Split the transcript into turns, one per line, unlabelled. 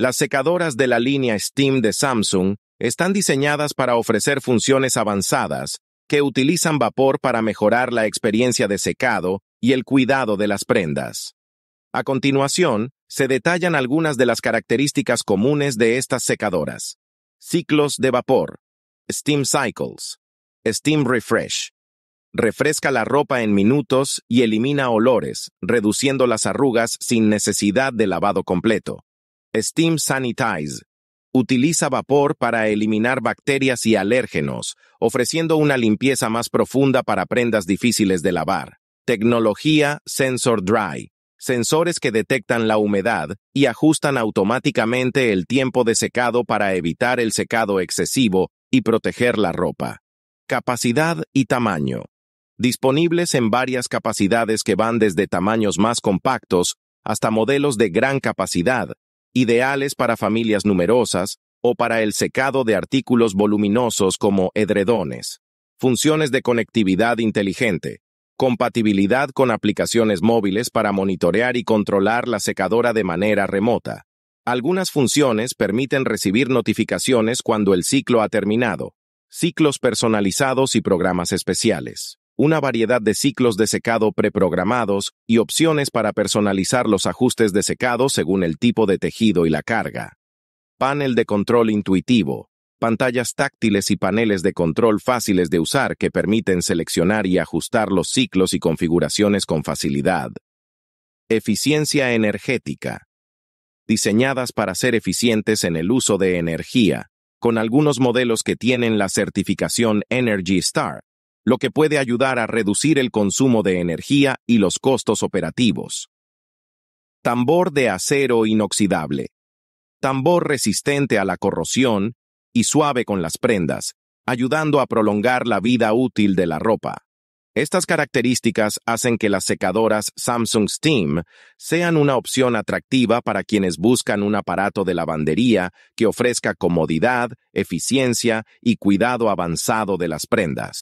Las secadoras de la línea Steam de Samsung están diseñadas para ofrecer funciones avanzadas que utilizan vapor para mejorar la experiencia de secado y el cuidado de las prendas. A continuación, se detallan algunas de las características comunes de estas secadoras. Ciclos de vapor. Steam Cycles. Steam Refresh. Refresca la ropa en minutos y elimina olores, reduciendo las arrugas sin necesidad de lavado completo. Steam Sanitize. Utiliza vapor para eliminar bacterias y alérgenos, ofreciendo una limpieza más profunda para prendas difíciles de lavar. Tecnología Sensor Dry. Sensores que detectan la humedad y ajustan automáticamente el tiempo de secado para evitar el secado excesivo y proteger la ropa. Capacidad y tamaño. Disponibles en varias capacidades que van desde tamaños más compactos hasta modelos de gran capacidad, ideales para familias numerosas o para el secado de artículos voluminosos como edredones. Funciones de conectividad inteligente. Compatibilidad con aplicaciones móviles para monitorear y controlar la secadora de manera remota. Algunas funciones permiten recibir notificaciones cuando el ciclo ha terminado. Ciclos personalizados y programas especiales una variedad de ciclos de secado preprogramados y opciones para personalizar los ajustes de secado según el tipo de tejido y la carga. Panel de control intuitivo, pantallas táctiles y paneles de control fáciles de usar que permiten seleccionar y ajustar los ciclos y configuraciones con facilidad. Eficiencia energética. Diseñadas para ser eficientes en el uso de energía, con algunos modelos que tienen la certificación Energy Star lo que puede ayudar a reducir el consumo de energía y los costos operativos. Tambor de acero inoxidable. Tambor resistente a la corrosión y suave con las prendas, ayudando a prolongar la vida útil de la ropa. Estas características hacen que las secadoras Samsung Steam sean una opción atractiva para quienes buscan un aparato de lavandería que ofrezca comodidad, eficiencia y cuidado avanzado de las prendas.